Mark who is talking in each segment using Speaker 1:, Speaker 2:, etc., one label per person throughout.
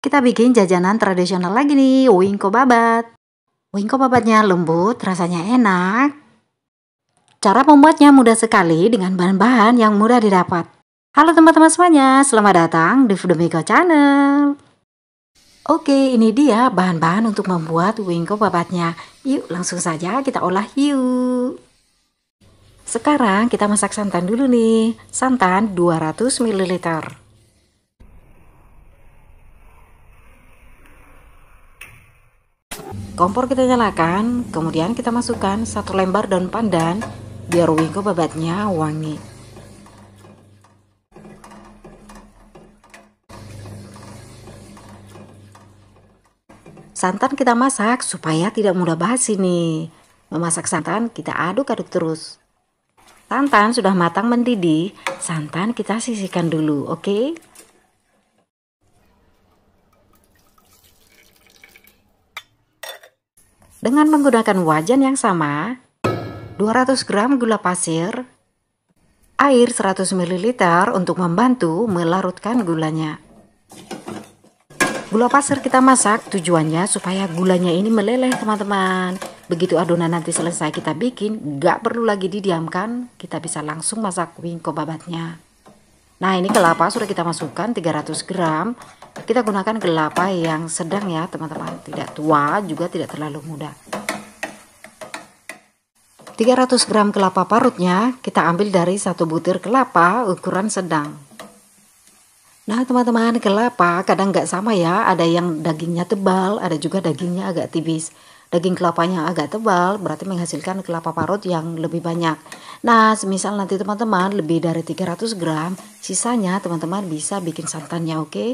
Speaker 1: Kita bikin jajanan tradisional lagi nih, wingko babat. Wingko babatnya lembut, rasanya enak. Cara membuatnya mudah sekali dengan bahan-bahan yang mudah didapat. Halo teman-teman semuanya, selamat datang di Food Channel. Oke, ini dia bahan-bahan untuk membuat wingko babatnya. Yuk, langsung saja kita olah yuk. Sekarang kita masak santan dulu nih. Santan 200 ml. Kompor kita nyalakan, kemudian kita masukkan satu lembar daun pandan biar wingko babatnya wangi. Santan kita masak supaya tidak mudah basi nih. Memasak santan kita aduk-aduk terus. Santan sudah matang mendidih, santan kita sisihkan dulu, oke? Okay? Dengan menggunakan wajan yang sama, 200 gram gula pasir, air 100 ml untuk membantu melarutkan gulanya. Gula pasir kita masak tujuannya supaya gulanya ini meleleh teman-teman. Begitu adonan nanti selesai kita bikin, gak perlu lagi didiamkan, kita bisa langsung masak wingko babatnya. Nah ini kelapa sudah kita masukkan 300 gram kita gunakan kelapa yang sedang ya teman-teman tidak tua juga tidak terlalu muda 300 gram kelapa parutnya kita ambil dari satu butir kelapa ukuran sedang Nah teman-teman kelapa kadang nggak sama ya ada yang dagingnya tebal ada juga dagingnya agak tipis daging kelapanya agak tebal berarti menghasilkan kelapa parut yang lebih banyak. Nah, semisal nanti teman-teman lebih dari 300 gram, sisanya teman-teman bisa bikin santannya, oke? Okay?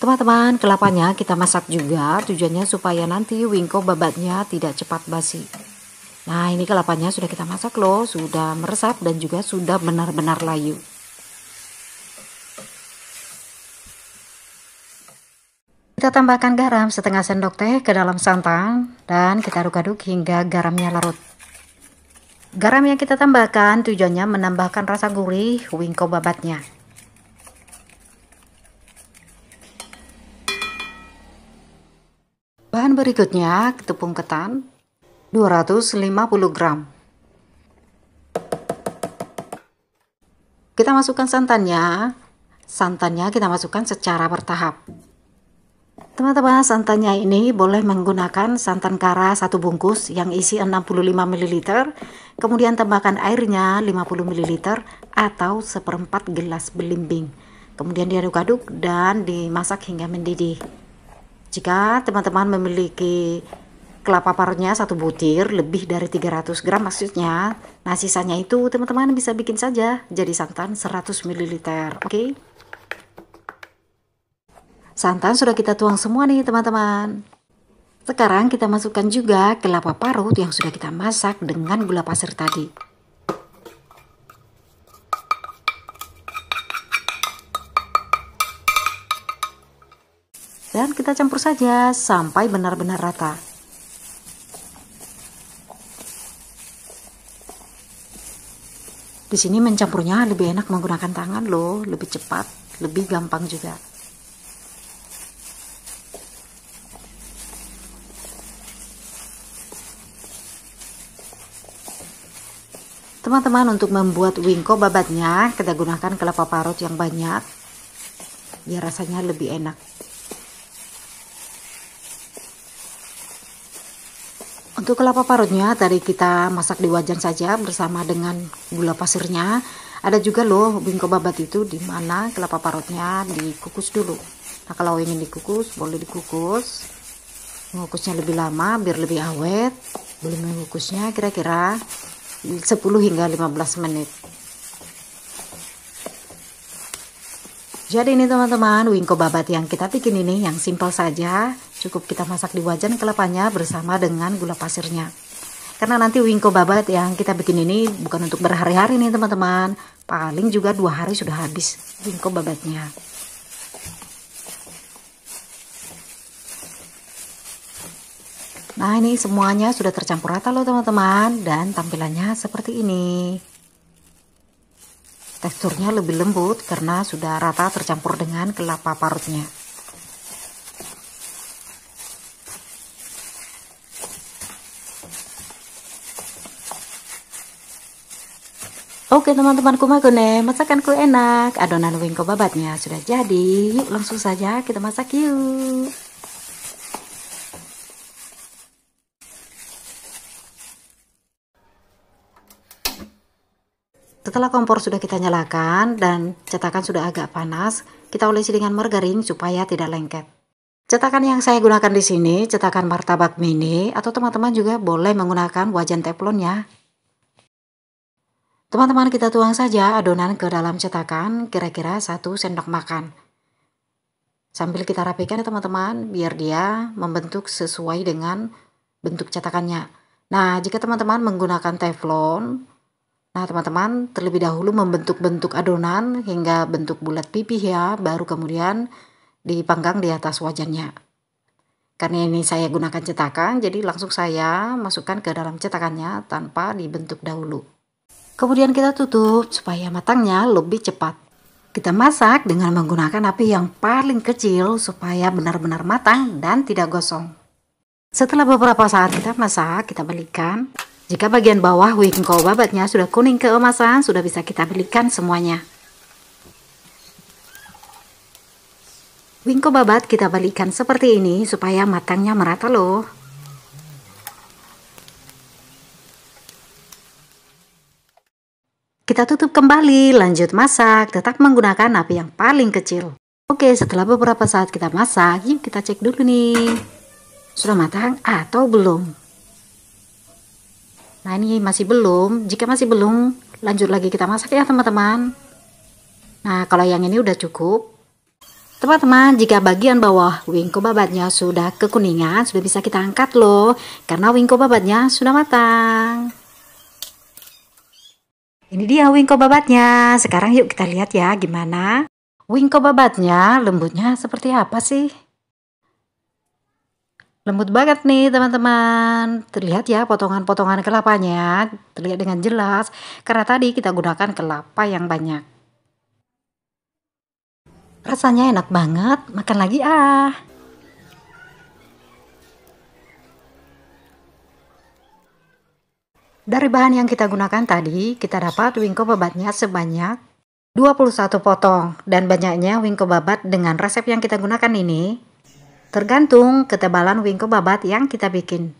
Speaker 1: Teman-teman, kelapanya kita masak juga, tujuannya supaya nanti wingko babatnya tidak cepat basi. Nah, ini kelapanya sudah kita masak loh, sudah meresap dan juga sudah benar-benar layu. Kita tambahkan garam setengah sendok teh ke dalam santan dan kita aduk-aduk hingga garamnya larut. Garam yang kita tambahkan tujuannya menambahkan rasa gurih wingko babatnya. Bahan berikutnya tepung ketan, 250 gram. Kita masukkan santannya. Santannya kita masukkan secara bertahap. Teman-teman, santannya ini boleh menggunakan santan kara satu bungkus yang isi 65 ml, kemudian tambahkan airnya 50 ml atau seperempat gelas belimbing. Kemudian diaduk-aduk dan dimasak hingga mendidih. Jika teman-teman memiliki kelapa parutnya satu butir lebih dari 300 gram maksudnya. Nah, sisanya itu teman-teman bisa bikin saja jadi santan 100 ml, oke? Okay? Santan sudah kita tuang semua nih, teman-teman. Sekarang kita masukkan juga kelapa parut yang sudah kita masak dengan gula pasir tadi. Dan kita campur saja sampai benar-benar rata. di sini mencampurnya lebih enak menggunakan tangan loh lebih cepat lebih gampang juga Teman-teman untuk membuat wingko babatnya kita gunakan kelapa parut yang banyak biar rasanya lebih enak Untuk kelapa parutnya tadi kita masak di wajan saja bersama dengan gula pasirnya. Ada juga loh bingko babat itu di mana kelapa parutnya dikukus dulu. Nah, kalau ingin dikukus boleh dikukus. Mengukusnya lebih lama biar lebih awet. Boleh mengukusnya kira-kira 10 hingga 15 menit. Jadi ini teman-teman, wingko babat yang kita bikin ini yang simpel saja, Cukup kita masak di wajan kelapanya bersama dengan gula pasirnya. Karena nanti wingko babat yang kita bikin ini bukan untuk berhari-hari nih teman-teman. Paling juga dua hari sudah habis wingko babatnya. Nah ini semuanya sudah tercampur rata loh teman-teman dan tampilannya seperti ini. Teksturnya lebih lembut karena sudah rata tercampur dengan kelapa parutnya. Oke teman-teman kumagone, ya. masakanku enak. Adonan wingko babatnya sudah jadi. Yuk langsung saja kita masak yuk. Setelah kompor sudah kita nyalakan dan cetakan sudah agak panas, kita olesi dengan margarin supaya tidak lengket. Cetakan yang saya gunakan di sini, cetakan martabak mini atau teman-teman juga boleh menggunakan wajan teflon ya. Teman-teman kita tuang saja adonan ke dalam cetakan kira-kira satu sendok makan. Sambil kita rapikan ya teman-teman biar dia membentuk sesuai dengan bentuk cetakannya. Nah jika teman-teman menggunakan teflon, nah teman-teman terlebih dahulu membentuk bentuk adonan hingga bentuk bulat pipih ya, baru kemudian dipanggang di atas wajannya. Karena ini saya gunakan cetakan, jadi langsung saya masukkan ke dalam cetakannya tanpa dibentuk dahulu. Kemudian kita tutup supaya matangnya lebih cepat. Kita masak dengan menggunakan api yang paling kecil supaya benar-benar matang dan tidak gosong. Setelah beberapa saat kita masak, kita belikan. Jika bagian bawah wingko babatnya sudah kuning keemasan, sudah bisa kita belikan semuanya. Wingko babat kita balikan seperti ini supaya matangnya merata loh. Kita tutup kembali, lanjut masak, tetap menggunakan api yang paling kecil. Oke, setelah beberapa saat kita masak, yuk kita cek dulu nih. Sudah matang atau belum? Nah, ini masih belum. Jika masih belum, lanjut lagi kita masak ya, teman-teman. Nah, kalau yang ini udah cukup. Teman-teman, jika bagian bawah wingko babatnya sudah kekuningan, sudah bisa kita angkat loh, karena wingko babatnya sudah matang. Ini dia wingko babatnya. Sekarang yuk kita lihat ya gimana. Wingko babatnya lembutnya seperti apa sih? Lembut banget nih teman-teman. Terlihat ya potongan-potongan kelapanya. Terlihat dengan jelas. Karena tadi kita gunakan kelapa yang banyak. Rasanya enak banget. Makan lagi ah. Dari bahan yang kita gunakan tadi, kita dapat wingko babatnya sebanyak 21 potong dan banyaknya wingko babat dengan resep yang kita gunakan ini tergantung ketebalan wingko babat yang kita bikin.